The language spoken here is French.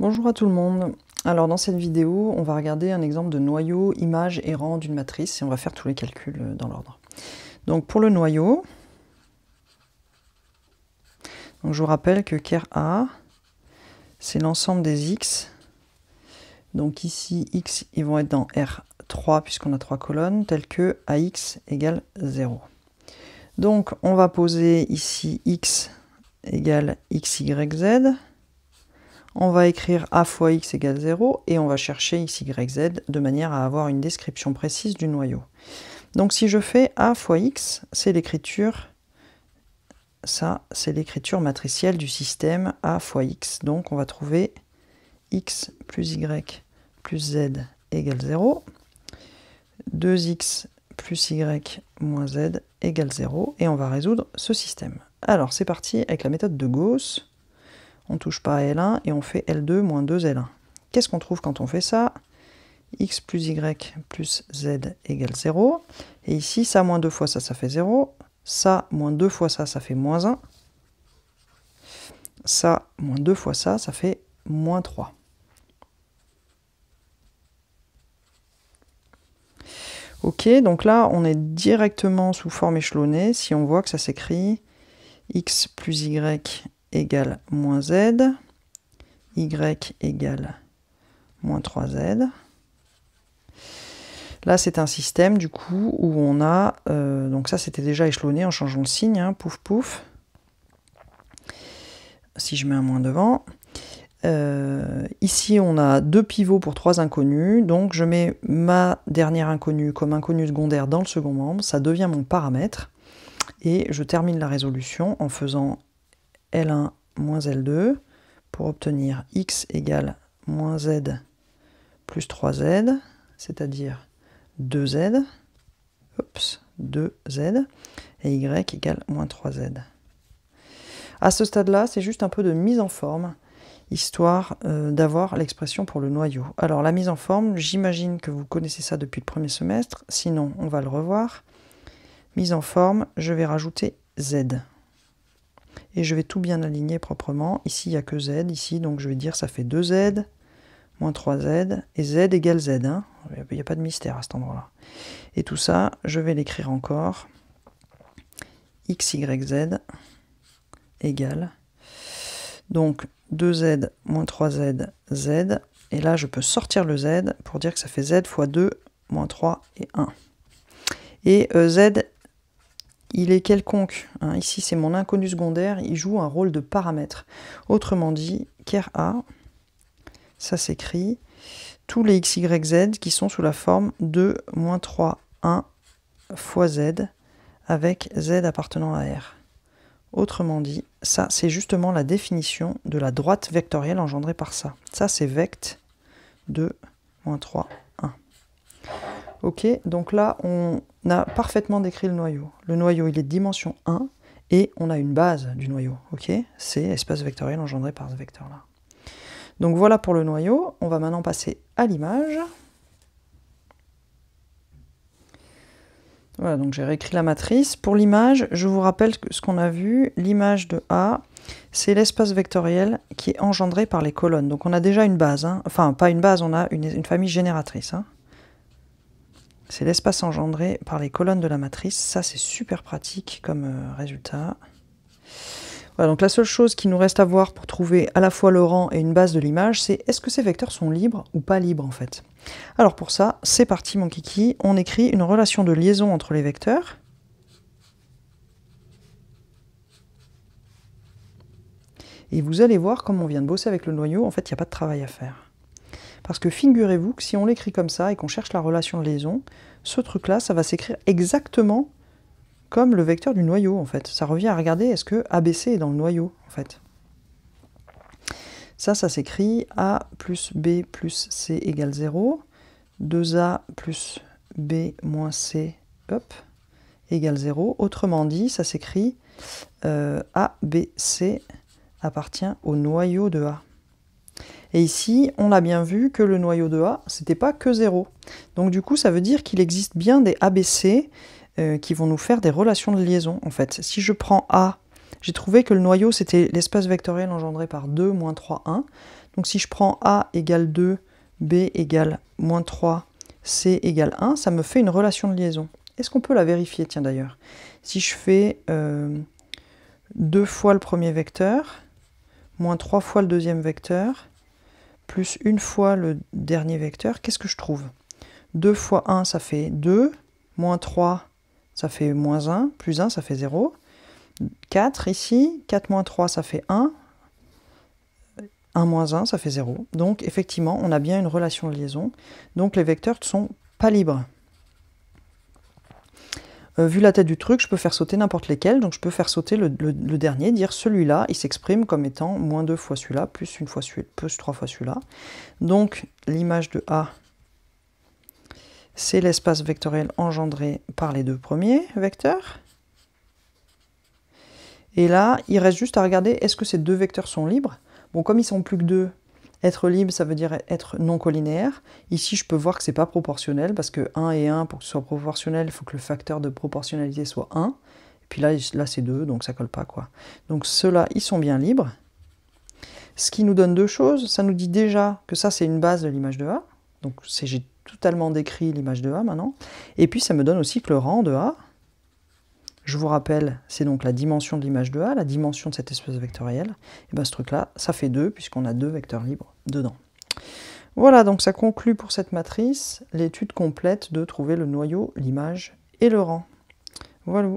Bonjour à tout le monde. Alors dans cette vidéo, on va regarder un exemple de noyau, image et rang d'une matrice et on va faire tous les calculs euh, dans l'ordre. Donc pour le noyau, je vous rappelle que ker A, c'est l'ensemble des x. Donc ici, x, ils vont être dans R3 puisqu'on a trois colonnes, telles que AX égale 0. Donc on va poser ici x égale z on va écrire a fois x égale 0 et on va chercher x, y, z de manière à avoir une description précise du noyau. Donc si je fais a fois x, c'est l'écriture, ça c'est l'écriture matricielle du système a fois x. Donc on va trouver x plus y plus z égale 0, 2x plus y moins z égale 0, et on va résoudre ce système. Alors c'est parti avec la méthode de Gauss on touche pas à L1 et on fait L2 moins 2L1. Qu'est-ce qu'on trouve quand on fait ça x plus y plus z égale 0. Et ici, ça moins 2 fois ça, ça fait 0. Ça moins 2 fois ça, ça fait moins 1. Ça moins 2 fois ça, ça fait moins 3. Ok, donc là, on est directement sous forme échelonnée si on voit que ça s'écrit x plus y égale moins z, y égale moins 3z. Là, c'est un système, du coup, où on a... Euh, donc ça, c'était déjà échelonné en changeant le signe, hein, pouf pouf. Si je mets un moins devant. Euh, ici, on a deux pivots pour trois inconnus. Donc, je mets ma dernière inconnue comme inconnue secondaire dans le second membre. Ça devient mon paramètre. Et je termine la résolution en faisant L1 moins L2 pour obtenir x égale moins z plus 3z, c'est-à-dire 2z, 2z, et y égale moins 3z. À ce stade-là, c'est juste un peu de mise en forme, histoire euh, d'avoir l'expression pour le noyau. Alors la mise en forme, j'imagine que vous connaissez ça depuis le premier semestre, sinon on va le revoir. Mise en forme, je vais rajouter z et je vais tout bien aligner proprement. Ici, il n'y a que Z, ici, donc je vais dire ça fait 2Z, moins 3Z, et Z égale Z. Hein. Il n'y a pas de mystère à cet endroit-là. Et tout ça, je vais l'écrire encore. X, Y, Z égale. Donc 2Z moins 3Z, Z. Et là, je peux sortir le Z pour dire que ça fait Z fois 2, moins 3 et 1. Et euh, Z Z il est quelconque, hein. ici c'est mon inconnu secondaire, il joue un rôle de paramètre. Autrement dit, ker A, ça s'écrit, tous les x, y, z qui sont sous la forme 2, moins 3, 1 fois z, avec z appartenant à R. Autrement dit, ça c'est justement la définition de la droite vectorielle engendrée par ça. Ça c'est vect de moins 3, Ok, donc là, on a parfaitement décrit le noyau. Le noyau, il est de dimension 1 et on a une base du noyau. Ok, c'est l'espace vectoriel engendré par ce vecteur-là. Donc voilà pour le noyau. On va maintenant passer à l'image. Voilà, donc j'ai réécrit la matrice. Pour l'image, je vous rappelle ce qu'on a vu. L'image de A, c'est l'espace vectoriel qui est engendré par les colonnes. Donc on a déjà une base, hein. enfin pas une base, on a une, famille génératrice. Hein. C'est l'espace engendré par les colonnes de la matrice. Ça, c'est super pratique comme euh, résultat. Voilà, donc la seule chose qui nous reste à voir pour trouver à la fois le rang et une base de l'image, c'est est-ce que ces vecteurs sont libres ou pas libres en fait Alors pour ça, c'est parti mon kiki, on écrit une relation de liaison entre les vecteurs. Et vous allez voir, comme on vient de bosser avec le noyau, en fait il n'y a pas de travail à faire. Parce que figurez-vous que si on l'écrit comme ça et qu'on cherche la relation liaison, ce truc-là, ça va s'écrire exactement comme le vecteur du noyau, en fait. Ça revient à regarder est-ce que ABC est dans le noyau, en fait. Ça, ça s'écrit A plus B plus C égale 0, 2A plus B moins C, hop, égale 0. Autrement dit, ça s'écrit euh, ABC appartient au noyau de A. Et ici, on l'a bien vu que le noyau de A, c'était pas que 0. Donc du coup, ça veut dire qu'il existe bien des ABC euh, qui vont nous faire des relations de liaison, en fait. Si je prends A, j'ai trouvé que le noyau, c'était l'espace vectoriel engendré par 2, moins 3, 1. Donc si je prends A égale 2, B égale moins 3, C égale 1, ça me fait une relation de liaison. Est-ce qu'on peut la vérifier, tiens d'ailleurs Si je fais 2 euh, fois le premier vecteur, moins 3 fois le deuxième vecteur, plus une fois le dernier vecteur, qu'est-ce que je trouve 2 fois 1, ça fait 2, moins 3, ça fait moins 1, plus 1, ça fait 0. 4 ici, 4 moins 3, ça fait 1. 1 moins 1, ça fait 0. Donc effectivement, on a bien une relation de liaison. Donc les vecteurs ne sont pas libres. Euh, vu la tête du truc, je peux faire sauter n'importe lesquels, donc je peux faire sauter le, dernier, dire celui-là, il s'exprime comme étant moins 2 fois celui-là, plus une fois celui-là, plus 3 fois celui-là. Donc l'image de A, c'est l'espace vectoriel engendré par les deux premiers vecteurs. Et là, il reste juste à regarder est-ce que ces deux vecteurs sont libres. Bon, comme ils sont plus que deux, être libre, ça veut dire être non collinéaire. Ici, je peux voir que c'est pas proportionnel parce que 1 et 1, pour que ce soit proportionnel, il faut que le facteur de proportionnalité soit 1. Et puis là, là c'est 2, donc ça colle pas quoi. Donc ceux-là, ils sont bien libres. Ce qui nous donne deux choses. Ça nous dit déjà que ça, c'est une base de l'image de A. Donc j'ai totalement décrit l'image de A maintenant. Et puis ça me donne aussi que le rang de A, je vous rappelle, c'est donc la dimension de l'image de A, la dimension de cette espèce vectorielle. Et bien ce truc-là, ça fait 2 puisqu'on a deux vecteurs libres dedans. Voilà, donc ça conclut pour cette matrice l'étude complète de trouver le noyau, l'image et le rang. Voilà.